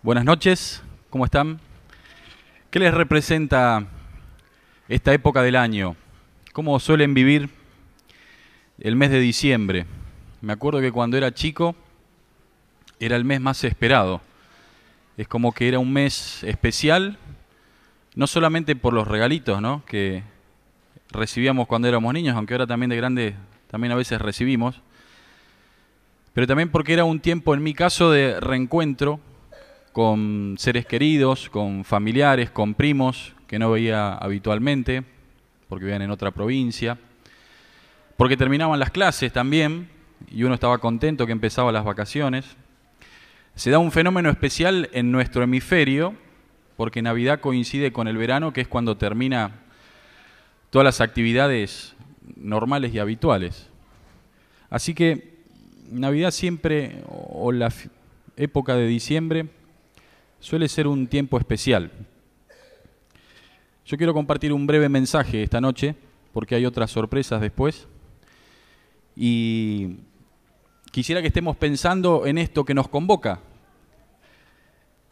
Buenas noches, ¿cómo están? ¿Qué les representa esta época del año? ¿Cómo suelen vivir el mes de diciembre? Me acuerdo que cuando era chico era el mes más esperado. Es como que era un mes especial, no solamente por los regalitos que recibíamos cuando éramos niños, aunque ahora también de grande también a veces recibimos, pero también porque era un tiempo, en mi caso, de reencuentro con seres queridos, con familiares, con primos que no veía habitualmente, porque vivían en otra provincia, porque terminaban las clases también, y uno estaba contento que empezaba las vacaciones. Se da un fenómeno especial en nuestro hemisferio, porque Navidad coincide con el verano, que es cuando termina todas las actividades normales y habituales. Así que Navidad siempre, o la época de diciembre, suele ser un tiempo especial. Yo quiero compartir un breve mensaje esta noche, porque hay otras sorpresas después. Y quisiera que estemos pensando en esto que nos convoca,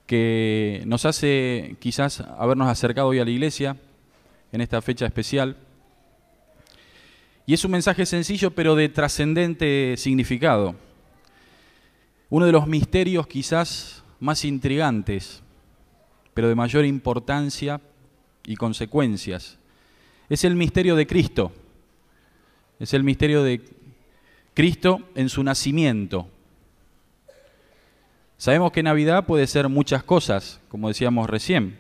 que nos hace quizás habernos acercado hoy a la iglesia en esta fecha especial. Y es un mensaje sencillo pero de trascendente significado. Uno de los misterios quizás más intrigantes, pero de mayor importancia y consecuencias. Es el misterio de Cristo. Es el misterio de Cristo en su nacimiento. Sabemos que Navidad puede ser muchas cosas, como decíamos recién.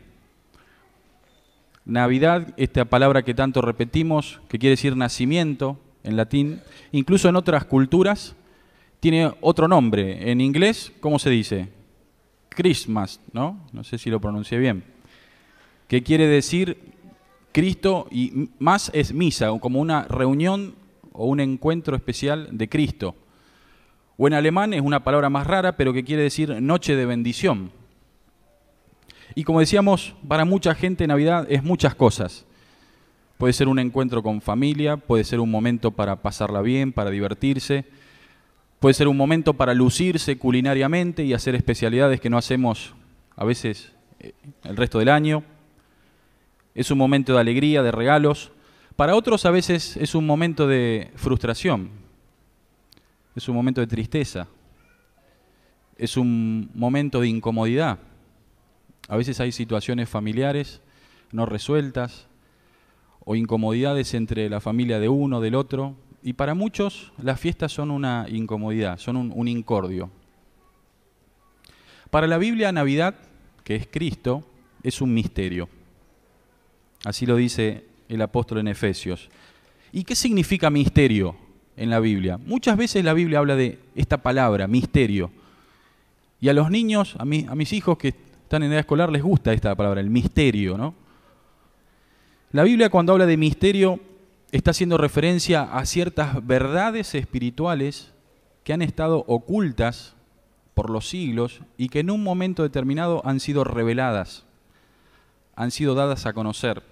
Navidad, esta palabra que tanto repetimos, que quiere decir nacimiento en latín, incluso en otras culturas tiene otro nombre. En inglés, ¿cómo se dice? Christmas, ¿no? No sé si lo pronuncié bien. Que quiere decir Cristo y más es misa, como una reunión o un encuentro especial de Cristo. O en alemán es una palabra más rara, pero que quiere decir noche de bendición. Y como decíamos, para mucha gente Navidad es muchas cosas. Puede ser un encuentro con familia, puede ser un momento para pasarla bien, para divertirse, Puede ser un momento para lucirse culinariamente y hacer especialidades que no hacemos a veces eh, el resto del año. Es un momento de alegría, de regalos. Para otros a veces es un momento de frustración. Es un momento de tristeza. Es un momento de incomodidad. A veces hay situaciones familiares no resueltas o incomodidades entre la familia de uno, del otro, y para muchos las fiestas son una incomodidad, son un, incordio. Para la Biblia, Navidad, que es Cristo, es un misterio. Así lo dice el apóstol en Efesios. ¿Y qué significa misterio en la Biblia? Muchas veces la Biblia habla de esta palabra, misterio. Y a los niños, a, a mis hijos que están en edad escolar, les gusta esta palabra, el misterio, ¿no? La Biblia cuando habla de misterio está haciendo referencia a ciertas verdades espirituales que han estado ocultas por los siglos y que en un momento determinado han sido reveladas, han sido dadas a conocer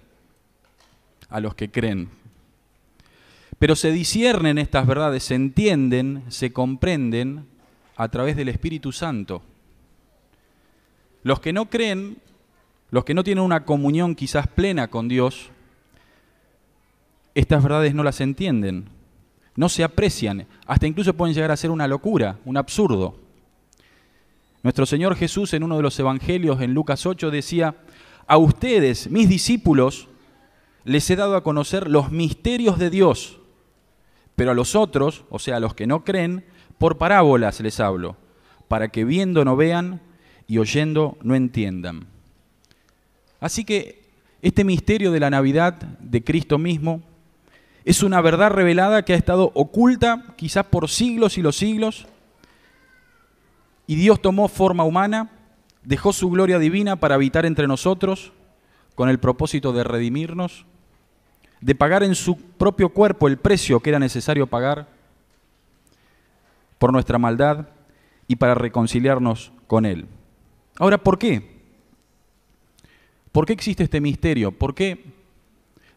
a los que creen. Pero se disciernen estas verdades, se entienden, se comprenden a través del Espíritu Santo. Los que no creen, los que no tienen una comunión quizás plena con Dios, estas verdades no las entienden, no se aprecian, hasta incluso pueden llegar a ser una locura, un absurdo. Nuestro Señor Jesús en uno de los evangelios, en Lucas 8, decía, a ustedes, mis discípulos, les he dado a conocer los misterios de Dios, pero a los otros, o sea, a los que no creen, por parábolas les hablo, para que viendo no vean y oyendo no entiendan. Así que este misterio de la Navidad, de Cristo mismo, es una verdad revelada que ha estado oculta quizás por siglos y los siglos. Y Dios tomó forma humana, dejó su gloria divina para habitar entre nosotros con el propósito de redimirnos, de pagar en su propio cuerpo el precio que era necesario pagar por nuestra maldad y para reconciliarnos con Él. Ahora, ¿por qué? ¿Por qué existe este misterio? ¿Por qué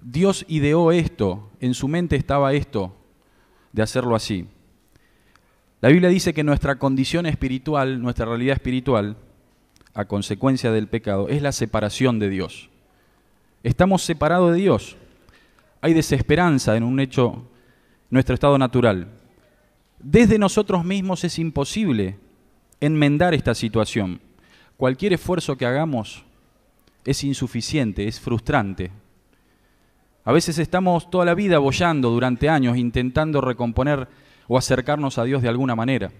Dios ideó esto, en su mente estaba esto, de hacerlo así. La Biblia dice que nuestra condición espiritual, nuestra realidad espiritual, a consecuencia del pecado, es la separación de Dios. Estamos separados de Dios. Hay desesperanza en un hecho, nuestro estado natural. Desde nosotros mismos es imposible enmendar esta situación. Cualquier esfuerzo que hagamos es insuficiente, es frustrante, a veces estamos toda la vida bollando durante años intentando recomponer o acercarnos a Dios de alguna manera.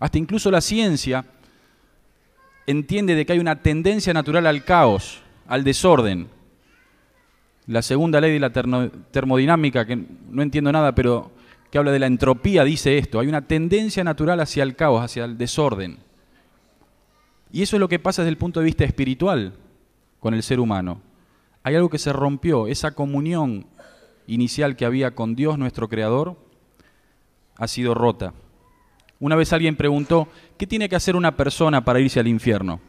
Hasta incluso la ciencia entiende de que hay una tendencia natural al caos, al desorden. La segunda ley de la termodinámica, que no entiendo nada, pero que habla de la entropía, dice esto. Hay una tendencia natural hacia el caos, hacia el desorden. Y eso es lo que pasa desde el punto de vista espiritual con el ser humano hay algo que se rompió, esa comunión inicial que había con Dios nuestro Creador ha sido rota. Una vez alguien preguntó, ¿qué tiene que hacer una persona para irse al infierno?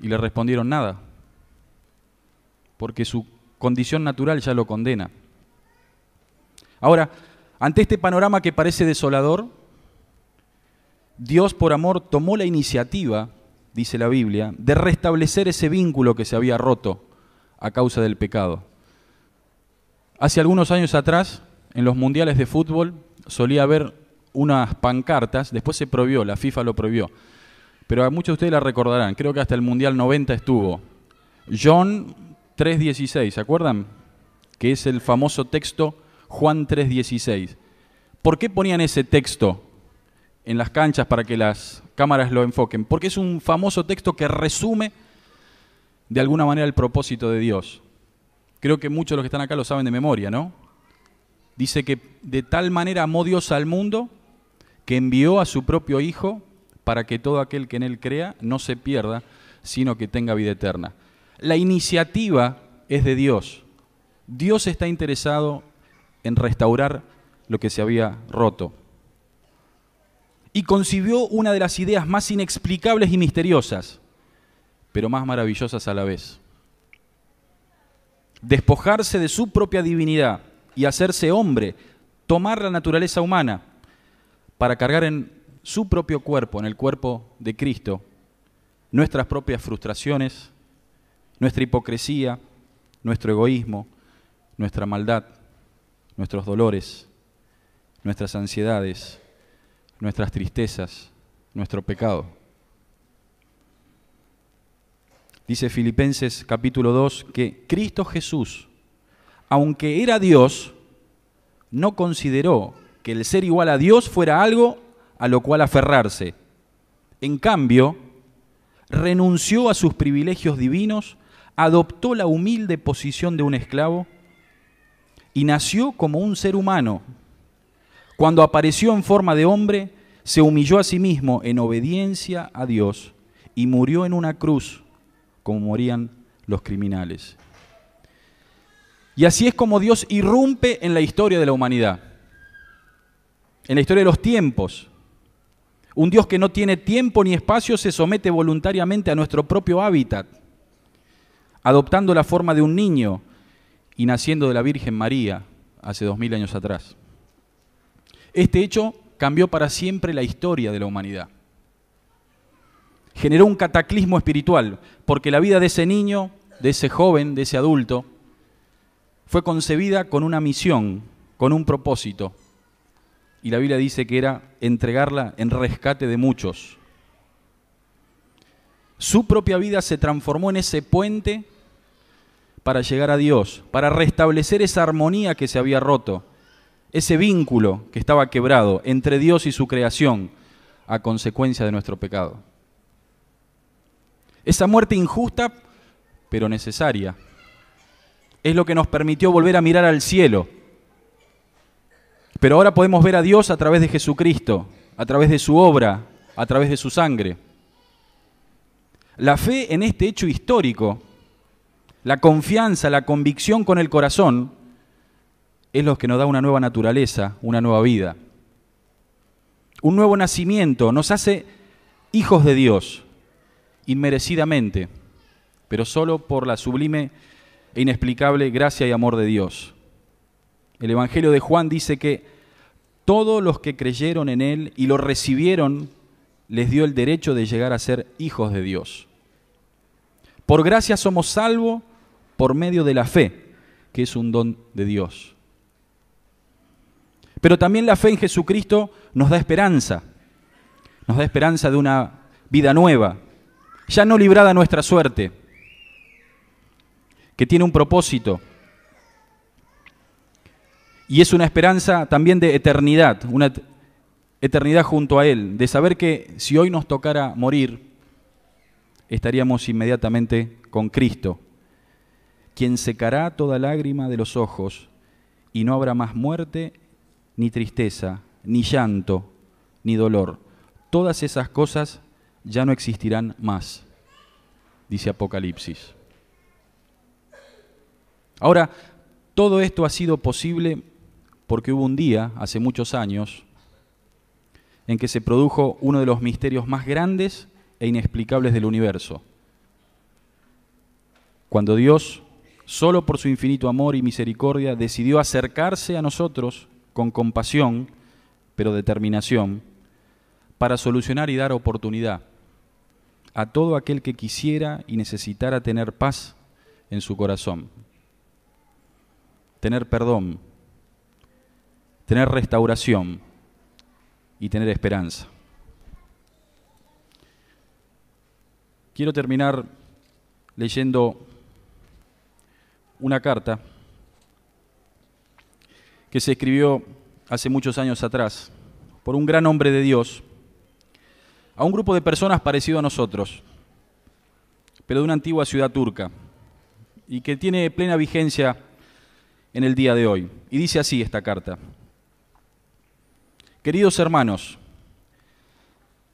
Y le respondieron nada, porque su condición natural ya lo condena. Ahora, ante este panorama que parece desolador, Dios por amor tomó la iniciativa, dice la Biblia, de restablecer ese vínculo que se había roto a causa del pecado. Hace algunos años atrás, en los mundiales de fútbol, solía haber unas pancartas, después se prohibió, la FIFA lo prohibió, pero a muchos de ustedes la recordarán, creo que hasta el Mundial 90 estuvo. John 3.16, ¿se acuerdan? Que es el famoso texto Juan 3.16. ¿Por qué ponían ese texto en las canchas para que las cámaras lo enfoquen? Porque es un famoso texto que resume de alguna manera el propósito de Dios. Creo que muchos de los que están acá lo saben de memoria, ¿no? Dice que de tal manera amó Dios al mundo que envió a su propio Hijo para que todo aquel que en él crea no se pierda, sino que tenga vida eterna. La iniciativa es de Dios. Dios está interesado en restaurar lo que se había roto. Y concibió una de las ideas más inexplicables y misteriosas pero más maravillosas a la vez. Despojarse de su propia divinidad y hacerse hombre, tomar la naturaleza humana para cargar en su propio cuerpo, en el cuerpo de Cristo, nuestras propias frustraciones, nuestra hipocresía, nuestro egoísmo, nuestra maldad, nuestros dolores, nuestras ansiedades, nuestras tristezas, nuestro pecado. Dice Filipenses capítulo 2 que Cristo Jesús, aunque era Dios, no consideró que el ser igual a Dios fuera algo a lo cual aferrarse. En cambio, renunció a sus privilegios divinos, adoptó la humilde posición de un esclavo y nació como un ser humano. Cuando apareció en forma de hombre, se humilló a sí mismo en obediencia a Dios y murió en una cruz como morían los criminales. Y así es como Dios irrumpe en la historia de la humanidad, en la historia de los tiempos. Un Dios que no tiene tiempo ni espacio se somete voluntariamente a nuestro propio hábitat, adoptando la forma de un niño y naciendo de la Virgen María hace dos mil años atrás. Este hecho cambió para siempre la historia de la humanidad generó un cataclismo espiritual, porque la vida de ese niño, de ese joven, de ese adulto, fue concebida con una misión, con un propósito. Y la Biblia dice que era entregarla en rescate de muchos. Su propia vida se transformó en ese puente para llegar a Dios, para restablecer esa armonía que se había roto, ese vínculo que estaba quebrado entre Dios y su creación a consecuencia de nuestro pecado. Esa muerte injusta, pero necesaria. Es lo que nos permitió volver a mirar al cielo. Pero ahora podemos ver a Dios a través de Jesucristo, a través de su obra, a través de su sangre. La fe en este hecho histórico, la confianza, la convicción con el corazón, es lo que nos da una nueva naturaleza, una nueva vida. Un nuevo nacimiento nos hace hijos de Dios inmerecidamente, pero solo por la sublime e inexplicable gracia y amor de Dios. El Evangelio de Juan dice que todos los que creyeron en Él y lo recibieron, les dio el derecho de llegar a ser hijos de Dios. Por gracia somos salvos por medio de la fe, que es un don de Dios. Pero también la fe en Jesucristo nos da esperanza, nos da esperanza de una vida nueva, ya no librada nuestra suerte, que tiene un propósito. Y es una esperanza también de eternidad, una eternidad junto a Él, de saber que si hoy nos tocara morir, estaríamos inmediatamente con Cristo, quien secará toda lágrima de los ojos y no habrá más muerte, ni tristeza, ni llanto, ni dolor. Todas esas cosas ya no existirán más, dice Apocalipsis. Ahora, todo esto ha sido posible porque hubo un día, hace muchos años, en que se produjo uno de los misterios más grandes e inexplicables del universo. Cuando Dios, solo por su infinito amor y misericordia, decidió acercarse a nosotros con compasión, pero determinación, para solucionar y dar oportunidad a todo aquel que quisiera y necesitara tener paz en su corazón, tener perdón, tener restauración y tener esperanza. Quiero terminar leyendo una carta que se escribió hace muchos años atrás por un gran hombre de Dios a un grupo de personas parecido a nosotros, pero de una antigua ciudad turca, y que tiene plena vigencia en el día de hoy. Y dice así esta carta. Queridos hermanos,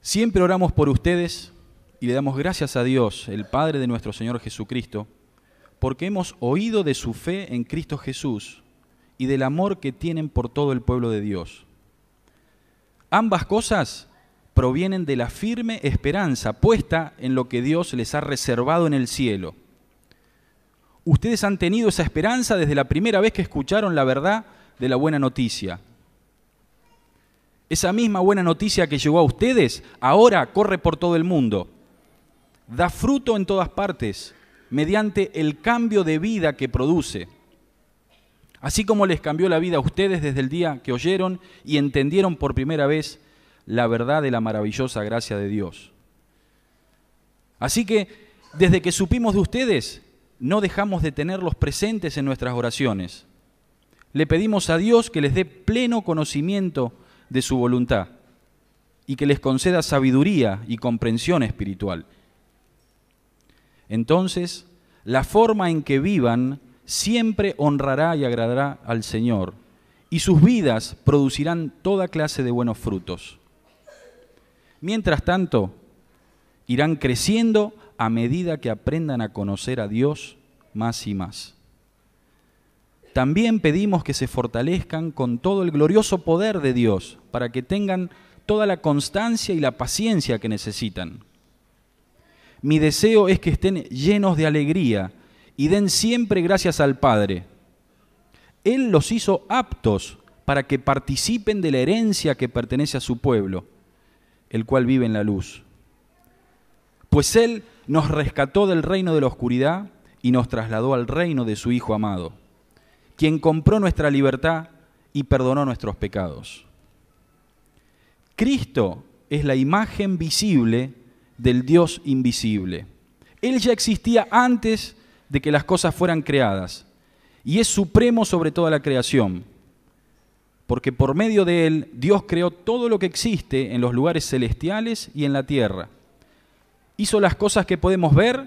siempre oramos por ustedes y le damos gracias a Dios, el Padre de nuestro Señor Jesucristo, porque hemos oído de su fe en Cristo Jesús y del amor que tienen por todo el pueblo de Dios. Ambas cosas provienen de la firme esperanza puesta en lo que Dios les ha reservado en el cielo. Ustedes han tenido esa esperanza desde la primera vez que escucharon la verdad de la buena noticia. Esa misma buena noticia que llegó a ustedes ahora corre por todo el mundo. Da fruto en todas partes mediante el cambio de vida que produce. Así como les cambió la vida a ustedes desde el día que oyeron y entendieron por primera vez la verdad de la maravillosa gracia de Dios. Así que, desde que supimos de ustedes, no dejamos de tenerlos presentes en nuestras oraciones. Le pedimos a Dios que les dé pleno conocimiento de su voluntad y que les conceda sabiduría y comprensión espiritual. Entonces, la forma en que vivan siempre honrará y agradará al Señor, y sus vidas producirán toda clase de buenos frutos. Mientras tanto, irán creciendo a medida que aprendan a conocer a Dios más y más. También pedimos que se fortalezcan con todo el glorioso poder de Dios para que tengan toda la constancia y la paciencia que necesitan. Mi deseo es que estén llenos de alegría y den siempre gracias al Padre. Él los hizo aptos para que participen de la herencia que pertenece a su pueblo el cual vive en la luz. Pues Él nos rescató del reino de la oscuridad y nos trasladó al reino de su Hijo amado, quien compró nuestra libertad y perdonó nuestros pecados. Cristo es la imagen visible del Dios invisible. Él ya existía antes de que las cosas fueran creadas y es supremo sobre toda la creación porque por medio de él Dios creó todo lo que existe en los lugares celestiales y en la tierra. Hizo las cosas que podemos ver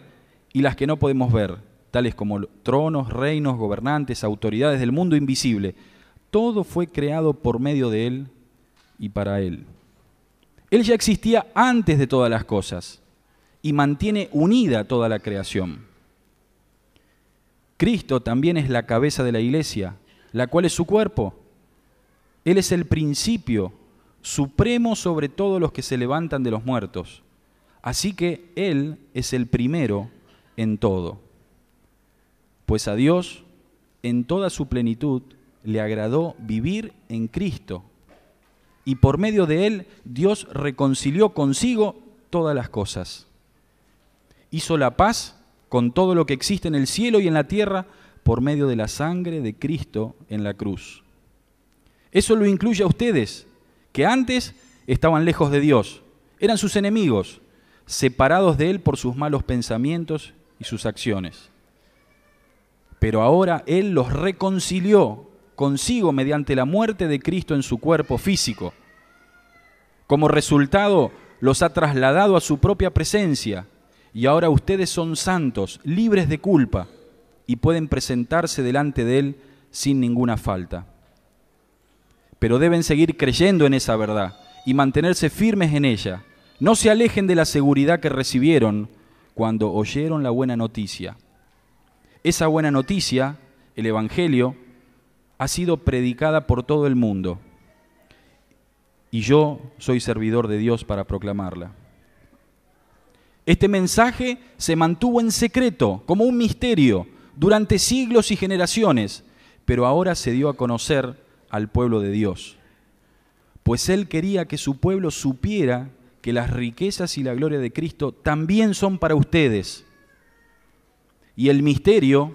y las que no podemos ver, tales como tronos, reinos, gobernantes, autoridades del mundo invisible. Todo fue creado por medio de él y para él. Él ya existía antes de todas las cosas y mantiene unida toda la creación. Cristo también es la cabeza de la iglesia, la cual es su cuerpo él es el principio, supremo sobre todos los que se levantan de los muertos. Así que Él es el primero en todo. Pues a Dios, en toda su plenitud, le agradó vivir en Cristo. Y por medio de Él, Dios reconcilió consigo todas las cosas. Hizo la paz con todo lo que existe en el cielo y en la tierra por medio de la sangre de Cristo en la cruz eso lo incluye a ustedes, que antes estaban lejos de Dios, eran sus enemigos, separados de Él por sus malos pensamientos y sus acciones. Pero ahora Él los reconcilió consigo mediante la muerte de Cristo en su cuerpo físico. Como resultado, los ha trasladado a su propia presencia y ahora ustedes son santos, libres de culpa, y pueden presentarse delante de Él sin ninguna falta pero deben seguir creyendo en esa verdad y mantenerse firmes en ella. No se alejen de la seguridad que recibieron cuando oyeron la buena noticia. Esa buena noticia, el Evangelio, ha sido predicada por todo el mundo y yo soy servidor de Dios para proclamarla. Este mensaje se mantuvo en secreto, como un misterio, durante siglos y generaciones, pero ahora se dio a conocer al pueblo de Dios, pues él quería que su pueblo supiera que las riquezas y la gloria de Cristo también son para ustedes. Y el misterio,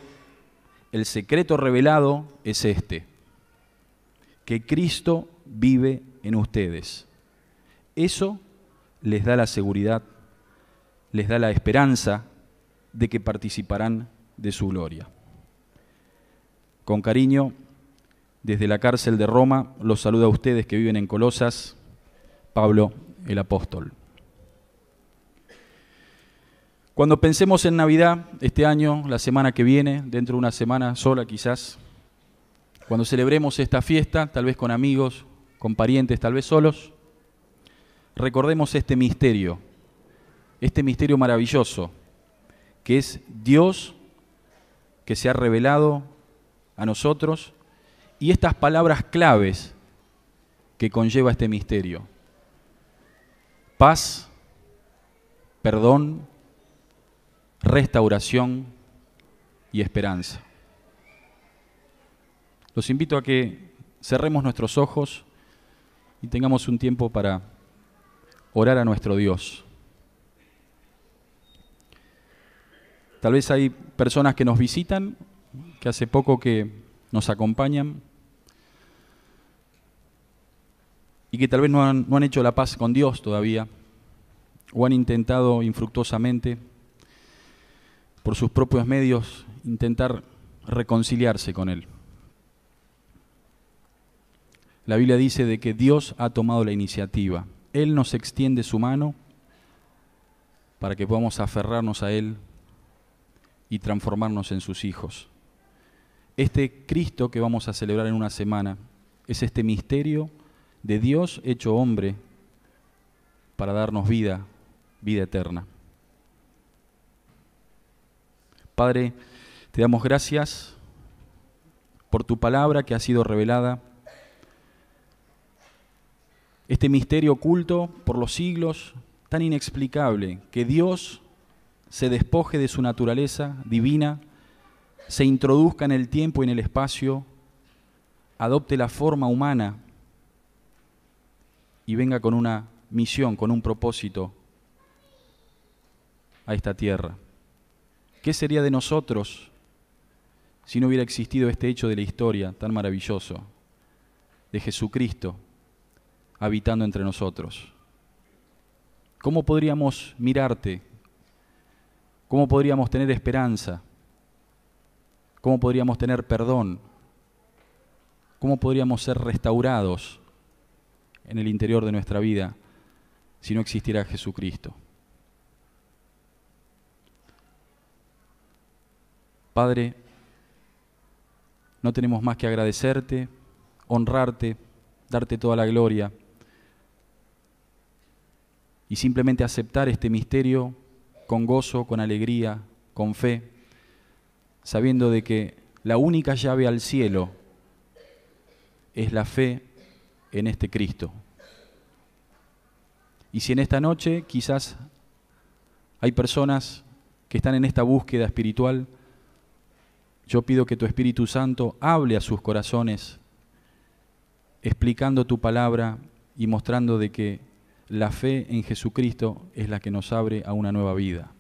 el secreto revelado es este, que Cristo vive en ustedes. Eso les da la seguridad, les da la esperanza de que participarán de su gloria. Con cariño, desde la cárcel de Roma los saluda a ustedes que viven en Colosas, Pablo el apóstol. Cuando pensemos en Navidad, este año, la semana que viene, dentro de una semana sola quizás, cuando celebremos esta fiesta, tal vez con amigos, con parientes, tal vez solos, recordemos este misterio, este misterio maravilloso, que es Dios que se ha revelado a nosotros y estas palabras claves que conlleva este misterio. Paz, perdón, restauración y esperanza. Los invito a que cerremos nuestros ojos y tengamos un tiempo para orar a nuestro Dios. Tal vez hay personas que nos visitan, que hace poco que nos acompañan y que tal vez no han, no han hecho la paz con Dios todavía, o han intentado infructuosamente, por sus propios medios, intentar reconciliarse con Él. La Biblia dice de que Dios ha tomado la iniciativa. Él nos extiende su mano para que podamos aferrarnos a Él y transformarnos en sus hijos. Este Cristo que vamos a celebrar en una semana es este misterio de Dios hecho hombre para darnos vida, vida eterna. Padre, te damos gracias por tu palabra que ha sido revelada. Este misterio oculto por los siglos, tan inexplicable, que Dios se despoje de su naturaleza divina, se introduzca en el tiempo y en el espacio, adopte la forma humana y venga con una misión, con un propósito a esta tierra. ¿Qué sería de nosotros si no hubiera existido este hecho de la historia tan maravilloso de Jesucristo habitando entre nosotros? ¿Cómo podríamos mirarte? ¿Cómo podríamos tener esperanza? ¿Cómo podríamos tener perdón? ¿Cómo podríamos ser restaurados? en el interior de nuestra vida si no existiera Jesucristo. Padre, no tenemos más que agradecerte, honrarte, darte toda la gloria y simplemente aceptar este misterio con gozo, con alegría, con fe, sabiendo de que la única llave al cielo es la fe en este Cristo. Y si en esta noche quizás hay personas que están en esta búsqueda espiritual, yo pido que tu Espíritu Santo hable a sus corazones, explicando tu palabra y mostrando de que la fe en Jesucristo es la que nos abre a una nueva vida.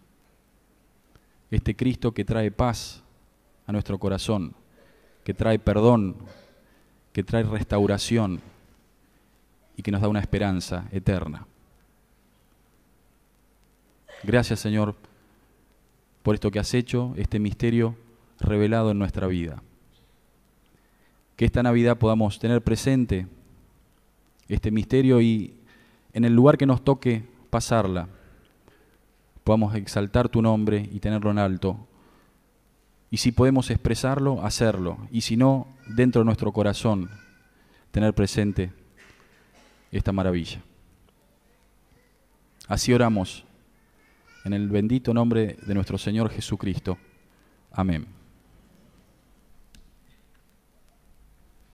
Este Cristo que trae paz a nuestro corazón, que trae perdón, que trae restauración, y que nos da una esperanza eterna. Gracias Señor por esto que has hecho, este misterio revelado en nuestra vida. Que esta Navidad podamos tener presente este misterio y en el lugar que nos toque pasarla, podamos exaltar tu nombre y tenerlo en alto. Y si podemos expresarlo, hacerlo. Y si no, dentro de nuestro corazón, tener presente esta maravilla. Así oramos, en el bendito nombre de nuestro Señor Jesucristo. Amén.